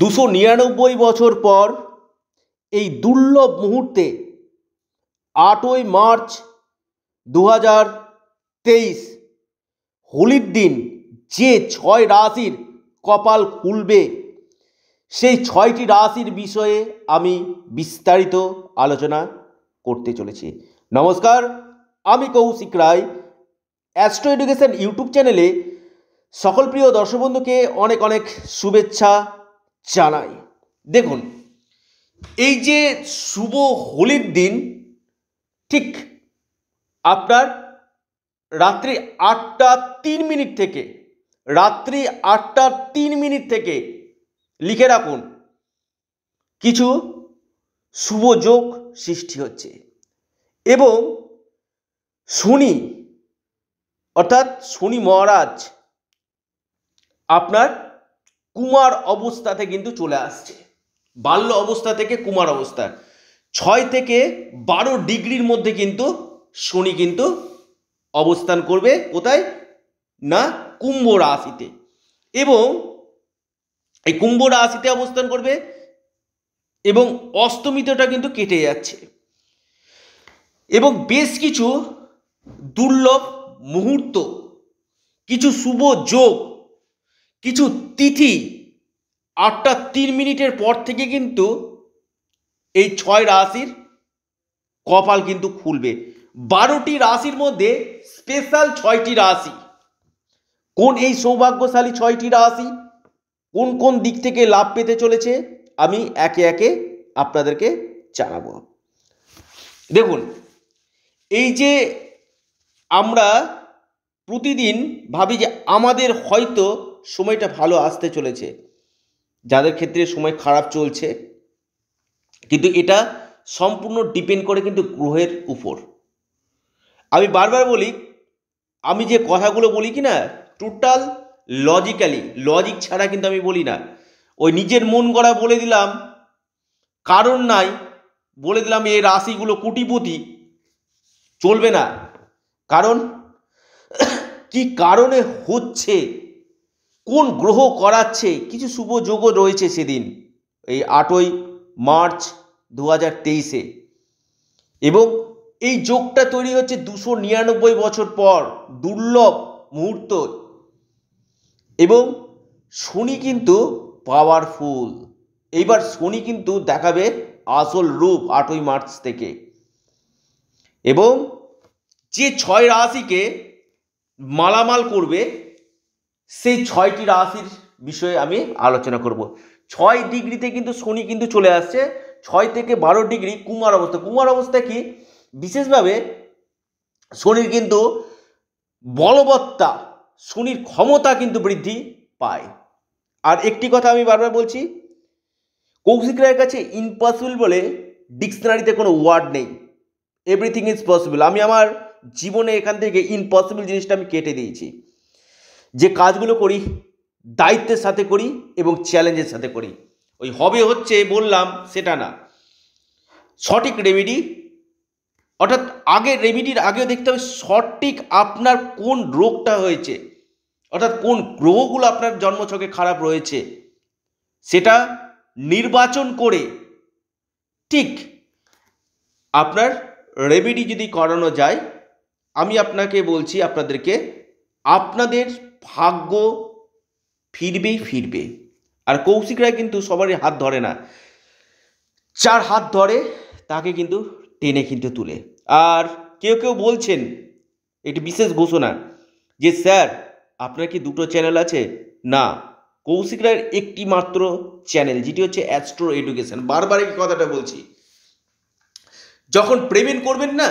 দুশো নিরানব্বই বছর পর এই দুর্লভ মুহূর্তে আটই মার্চ দু হাজার তেইশ হোলির দিন যে ছয় রাশির কপাল খুলবে সেই ছয়টি রাশির বিষয়ে আমি বিস্তারিত আলোচনা করতে চলেছি নমস্কার আমি Kaushik Roy astro education YouTube চ্যানেলে সকল প্রিয় দর্শক বন্ধুকে অনেক অনেক শুভেচ্ছা জানাই দেখুন এই যে শুভ হোলির দিন ঠিক আপনার রাত্রি আটটা তিন মিনিট থেকে রাত্রি আটটা তিন মিনিট থেকে লিখে রাখুন কিছু শুভ যোগ সৃষ্টি হচ্ছে এবং শনি অর্থাৎ শনি মহারাজ আপনার কুমার অবস্থাতে কিন্তু চলে আসছে বাল্য অবস্থা থেকে কুমার অবস্থা ছয় থেকে বারো ডিগ্রির মধ্যে কিন্তু শনি কিন্তু অবস্থান করবে কোথায় না কুম্ভ রাশিতে এবং এই কুম্ভ রাশিতে অবস্থান করবে এবং অস্তমিতটা কিন্তু কেটে যাচ্ছে এবং বেশ কিছু দুর্লভ মুহূর্ত কিছু শুভ যোগ কিছু তিথি আটটা তিন মিনিটের পর থেকে কিন্তু এই ছয় রাশির কপাল কিন্তু খুলবে বারোটি রাশির মধ্যে স্পেশাল ছয়টি রাশি কোন এই সৌভাগ্যশালী ছয়টি রাশি কোন কোন দিক থেকে লাভ পেতে চলেছে আমি একে একে আপনাদেরকে জানাবো দেখুন এই যে আমরা প্রতিদিন ভাবি যে আমাদের হয়তো সময়টা ভালো আসতে চলেছে যাদের ক্ষেত্রে সময় খারাপ চলছে কিন্তু এটা সম্পূর্ণ ডিপেন্ড করে কিন্তু গ্রহের উপর আমি বারবার বলি আমি যে কথাগুলো বলি কি না টোটাল লজিক্যালি লজিক ছাড়া কিন্তু আমি বলি না ওই নিজের মন গড়া বলে দিলাম কারণ নাই বলে দিলাম এই রাশিগুলো কুটিপতি চলবে না কারণ কি কারণে হচ্ছে কোন গ্রহ করাচ্ছে কিছু শুভ যোগও রয়েছে সেদিন এই আটই মার্চ দু হাজার তেইশে এবং এই যোগটা তৈরি হচ্ছে দুশো নিরানব্বই বছর পর দুর্লভ মুহূর্ত এবং শনি কিন্তু পাওয়ারফুল এইবার শনি কিন্তু দেখাবে আসল রূপ আটই মার্চ থেকে এবং যে ছয় রাশিকে মালামাল করবে সেই ছয়টি রাশির বিষয়ে আমি আলোচনা করব ছয় ডিগ্রিতে কিন্তু শনি কিন্তু চলে আসছে ছয় থেকে বারো ডিগ্রি কুমার অবস্থা কুমার অবস্থা কি বিশেষভাবে শনির কিন্তু বলবত্তা শনির ক্ষমতা কিন্তু বৃদ্ধি পায় আর একটি কথা আমি বারবার বলছি কৌশিক রায়ের কাছে ইম্পসিবল বলে ডিকশনারিতে কোনো ওয়ার্ড নেই এভরিথিং ইজ পসিবল আমি আমার জীবনে এখান থেকে ইম্পসিবল জিনিসটা আমি কেটে দিয়েছি যে কাজগুলো করি দায়িত্বের সাথে করি এবং চ্যালেঞ্জের সাথে করি ওই হবে হচ্ছে বললাম সেটা না সঠিক রেমিডি অর্থাৎ আগে রেমিডির আগেও দেখতে হবে সঠিক আপনার কোন রোগটা হয়েছে অর্থাৎ কোন গ্রহগুলো আপনার জন্মছকে খারাপ রয়েছে সেটা নির্বাচন করে ঠিক আপনার রেমিডি যদি করানো যায় আমি আপনাকে বলছি আপনাদেরকে আপনাদের ভাগ্য ফিরবেই ফিরবে আর কৌশিকরা কিন্তু সবারই হাত ধরে না যার হাত ধরে তাকে কিন্তু টেনে কিন্তু তুলে আর কেউ কেউ বলছেন এটি বিশেষ ঘোষণা যে স্যার আপনার কি দুটো চ্যানেল আছে না কৌশিকরায়ের একটি মাত্র চ্যানেল যেটি হচ্ছে অ্যাস্ট্রো এডুকেশন বারবার এই কথাটা বলছি যখন প্রেমেন্ট করবেন না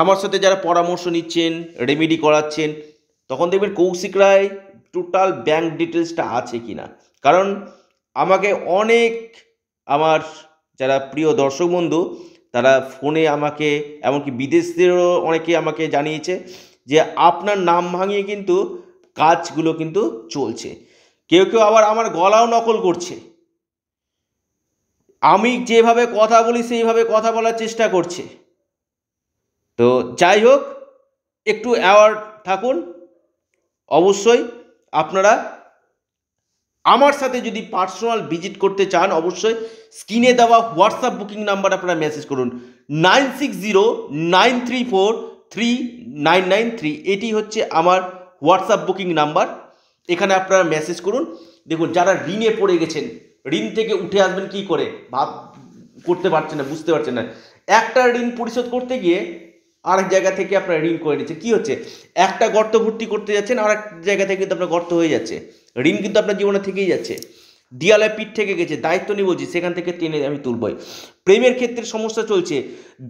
আমার সাথে যারা পরামর্শ নিচ্ছেন রেমেডি করাচ্ছেন তখন দেখবেন কৌশিক রায় টোটাল ব্যাঙ্ক ডিটেলসটা আছে কি না কারণ আমাকে অনেক আমার যারা প্রিয় দর্শক বন্ধু তারা ফোনে আমাকে এমনকি বিদেশদেরও অনেকে আমাকে জানিয়েছে যে আপনার নাম ভাঙিয়ে কিন্তু কাজগুলো কিন্তু চলছে কেউ কেউ আবার আমার গলাও নকল করছে আমি যেভাবে কথা বলি সেইভাবে কথা বলার চেষ্টা করছে তো যাই হোক একটু অ্যাওয়ার্ড থাকুন অবশ্যই আপনারা আমার সাথে যদি পার্সোনাল ভিজিট করতে চান অবশ্যই স্ক্রিনে দেওয়া হোয়াটসঅ্যাপ বুকিং নাম্বার আপনারা মেসেজ করুন nine six zero nine three four three nine nine three এটি হচ্ছে আমার হোয়াটসঅ্যাপ বুকিং নাম্বার এখানে আপনারা মেসেজ করুন দেখুন যারা ঋণে পড়ে গেছেন ঋণ থেকে উঠে আসবেন কি করে ভাব করতে পারছেন না বুঝতে পারছেন না একটা ঋণ পরিশোধ করতে গিয়ে আরেক জায়গা থেকে আপনার ঋণ করে নিচ্ছে কী হচ্ছে একটা গর্ত ভর্তি করতে যাচ্ছেন আর এক জায়গা থেকে কিন্তু আপনার গর্ত হয়ে যাচ্ছে ঋণ কিন্তু আপনার জীবনে থেকেই যাচ্ছে দিয়ালে পিঠ থেকে গেছে দায়িত্ব নিয়ে বলছি সেখান থেকে টেনে আমি তুলবই প্রেমের ক্ষেত্রে সমস্যা চলছে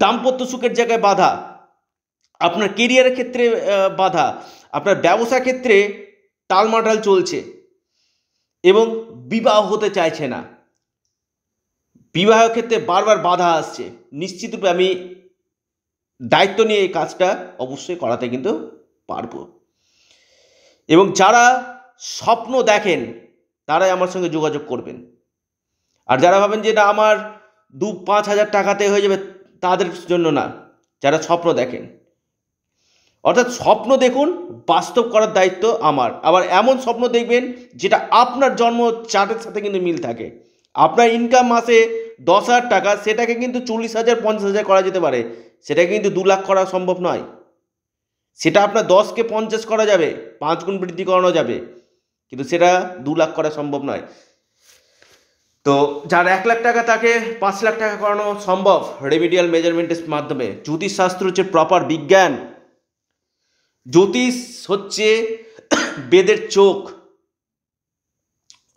দাম্পত্য সুখের জায়গায় বাধা আপনার কেরিয়ারের ক্ষেত্রে বাধা আপনার ব্যবসা ক্ষেত্রে টালমাটাল চলছে এবং বিবাহ হতে চাইছে না বিবাহ ক্ষেত্রে বারবার বাধা আসছে নিশ্চিতরূপে আমি দায়িত্ব নিয়ে এই কাজটা অবশ্যই করাতে কিন্তু পারব এবং যারা স্বপ্ন দেখেন তারাই আমার সঙ্গে যোগাযোগ করবেন আর যারা ভাবেন যে এটা আমার দু পাঁচ হাজার টাকাতে হয়ে যাবে তাদের জন্য না যারা স্বপ্ন দেখেন অর্থাৎ স্বপ্ন দেখুন বাস্তব করার দায়িত্ব আমার আবার এমন স্বপ্ন দেখবেন যেটা আপনার জন্ম চাটের সাথে কিন্তু মিল থাকে আপনার ইনকাম মাসে দশ হাজার টাকা সেটাকে কিন্তু চল্লিশ হাজার পঞ্চাশ হাজার করা যেতে পারে সেটাকে কিন্তু দু লাখ করা সম্ভব নয় সেটা আপনার দশকে পঞ্চাশ করা যাবে পাঁচ গুণ বৃদ্ধি করানো যাবে কিন্তু সেটা দু লাখ করা সম্ভব নয় তো যার এক লাখ টাকা তাকে পাঁচ লাখ টাকা করানো সম্ভব রেমিডিয়াল মেজারমেন্টের মাধ্যমে জ্যোতিষশাস্ত্র হচ্ছে প্রপার বিজ্ঞান জ্যোতিষ হচ্ছে বেদের চোখ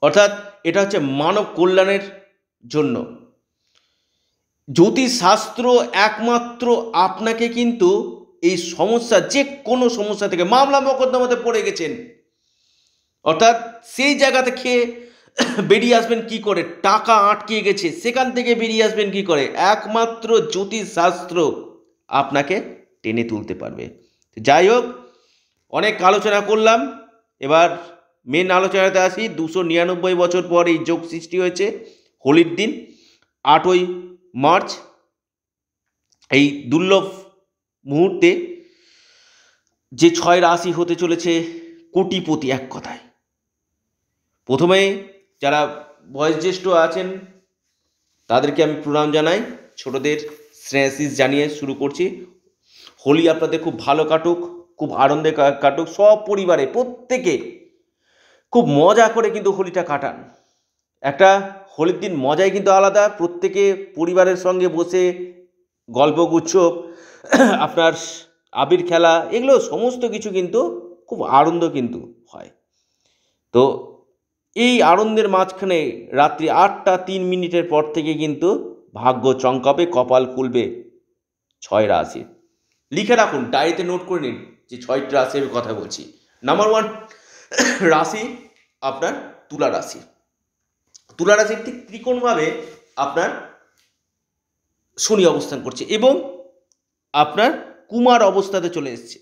অর্থাৎ এটা হচ্ছে মানব কল্যাণের জন্য জ্যোতিষশাস্ত্র একমাত্র আপনাকে কিন্তু এই সমস্যা যে কোনো সমস্যা থেকে মামলা মকদ্দমাতে পড়ে গেছেন অর্থাৎ সেই জায়গাতে খেয়ে বেরিয়ে আসবেন কি করে টাকা আটকে গেছে সেখান থেকে বেরিয়ে আসবেন কি করে একমাত্র জ্যোতিষশাস্ত্র আপনাকে টেনে তুলতে পারবে যাই হোক অনেক আলোচনা করলাম এবার মেন আলোচনাতে আসি দুশো নিরানব্বই বছর পর এই যোগ সৃষ্টি হয়েছে হোলির দিন আটই মার্চ এই দুর্লভ মুহূর্তে যে ছয় রাশি হতে চলেছে কোটিপতি এক কথায় প্রথমে যারা বয়োজ্যেষ্ঠ আছেন তাদেরকে আমি প্রণাম জানাই ছোটদের স্নেহাশিস জানিয়ে শুরু করছি হোলি আপনাদের খুব ভালো কাটুক খুব আনন্দে কাটুক সব পরিবারে প্রত্যেকে খুব মজা করে কিন্তু হোলিটা কাটান একটা হোলির দিন মজাই কিন্তু আলাদা প্রত্যেকে পরিবারের সঙ্গে বসে গল্প আপনার আবির খেলা এগুলো সমস্ত কিছু কিন্তু খুব আনন্দ কিন্তু হয় তো এই আনন্দের মাঝখানে রাত্রি আটটা তিন মিনিটের পর থেকে কিন্তু ভাগ্য চমকাবে কপাল খুলবে ছয় রাশি লিখে রাখুন ডায়েরিতে নোট করে নিন যে ছয়টা রাশি আমি কথা বলছি নাম্বার ওয়ান রাশি আপনার তুলা রাশি তুলা রাশির ঠিক ত্রিকোণভাবে আপনার শনি অবস্থান করছে এবং আপনার কুমার অবস্থাতে চলে এসছে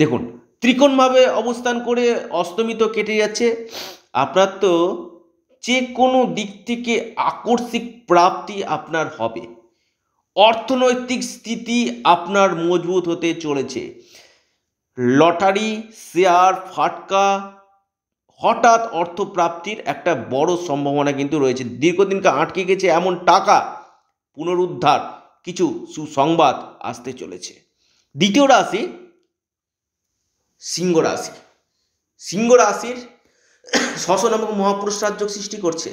দেখুন ত্রিকোণভাবে অবস্থান করে অস্তমিত কেটে যাচ্ছে আপনার তো যে কোনো দিক থেকে আকর্ষিক প্রাপ্তি আপনার হবে অর্থনৈতিক স্থিতি আপনার মজবুত হতে চলেছে লটারি শেয়ার ফাটকা হঠাৎ অর্থপ্রাপ্তির একটা বড় সম্ভাবনা কিন্তু রয়েছে দীর্ঘদিনকে আটকে গেছে এমন টাকা পুনরুদ্ধার কিছু সুসংবাদ আসতে চলেছে দ্বিতীয় রাশি সিংহ রাশি সিংহ রাশির নামক মহাপুরুষ রাজ্য সৃষ্টি করছে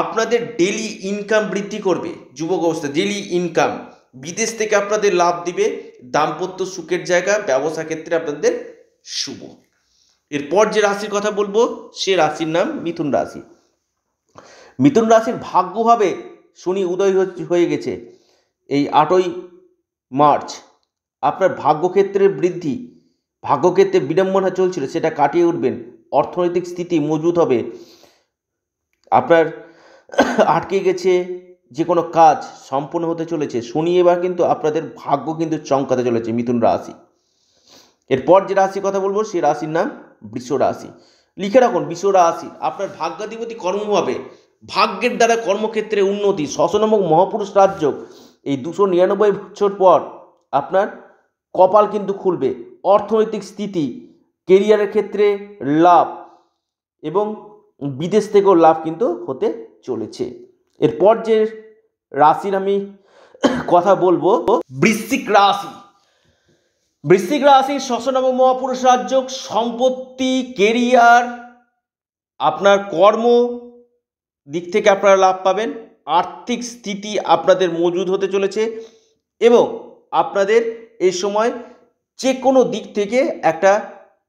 আপনাদের ডেলি ইনকাম বৃদ্ধি করবে যুবক অবস্থা ডেলি ইনকাম বিদেশ থেকে আপনাদের লাভ দিবে দাম্পত্য সুখের জায়গা ব্যবসা ক্ষেত্রে আপনাদের শুভ এরপর যে রাশির কথা বলবো সে রাশির নাম মিথুন রাশি মিথুন রাশির ভাগ্যভাবে শনি উদয় হয়ে গেছে এই আটই মার্চ আপনার ভাগ্যক্ষেত্রের বৃদ্ধি ভাগ্যক্ষেত্রে বিড়ম্বনা চলছিল সেটা কাটিয়ে উঠবেন অর্থনৈতিক স্থিতি মজবুত হবে আপনার আটকে গেছে যে কোনো কাজ সম্পূর্ণ হতে চলেছে শনি এবার কিন্তু আপনাদের ভাগ্য কিন্তু চমকাতে চলেছে মিথুন রাশি এরপর যে রাশির কথা বলবো সেই রাশির নাম বৃষ রাশি লিখে রাখুন বৃষ রাশি আপনার ভাগ্যাধিপতি কর্ম হবে ভাগ্যের দ্বারা কর্মক্ষেত্রে উন্নতি শশনামক মহাপুরুষ রাজ্য এই দুশো নিরানব্বই বছর পর আপনার কপাল কিন্তু খুলবে অর্থনৈতিক স্থিতি কেরিয়ারের ক্ষেত্রে লাভ এবং বিদেশ থেকেও লাভ কিন্তু হতে চলেছে এরপর যে রাশির আমি কথা বলবো বৃশ্চিক রাশি বৃশ্চিক রাশির শশনব মহাপুরুষ রাজ্য সম্পত্তি কেরিয়ার আপনার কর্ম দিক থেকে আপনারা লাভ পাবেন আর্থিক স্থিতি আপনাদের মজুদ হতে চলেছে এবং আপনাদের এই সময় যে কোনো দিক থেকে একটা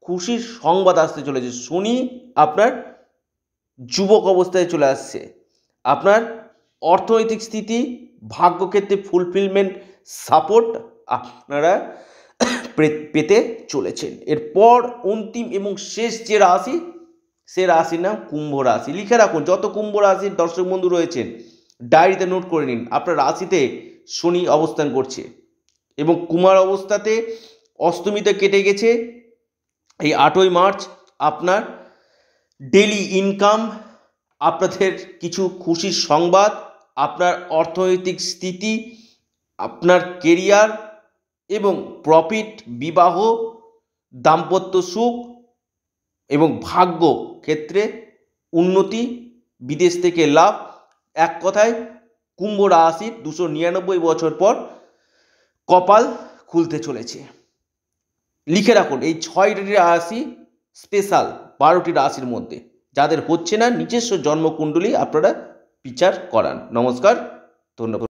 খুশির সংবাদ আসতে চলেছে শনি আপনার যুবক অবস্থায় চলে আসছে আপনার অর্থনৈতিক স্থিতি ভাগ্যক্ষেত্রে ফুলফিলমেন্ট সাপোর্ট আপনারা পেতে চলেছেন এরপর অন্তিম এবং শেষ যে রাশি সে রাশির নাম কুম্ভ রাশি লিখে রাখুন যত কুম্ভ রাশির দর্শক বন্ধু রয়েছেন ডায়েরিতে নোট করে নিন আপনার রাশিতে শনি অবস্থান করছে এবং কুমার অবস্থাতে অষ্টমীতে কেটে গেছে এই আটই মার্চ আপনার ডেলি ইনকাম আপনাদের কিছু খুশির সংবাদ আপনার অর্থনৈতিক স্থিতি আপনার কেরিয়ার এবং প্রফিট বিবাহ দাম্পত্য সুখ এবং ভাগ্য ক্ষেত্রে উন্নতি বিদেশ থেকে লাভ এক কথায় কুম্ভ রাশির দুশো নিরানব্বই বছর পর কপাল খুলতে চলেছে লিখে রাখুন এই ছয়টি রাশি স্পেশাল বারোটি রাশির মধ্যে যাদের হচ্ছে না নিজস্ব জন্মকুণ্ডলী আপনারা বিচার করান নমস্কার ধন্যবাদ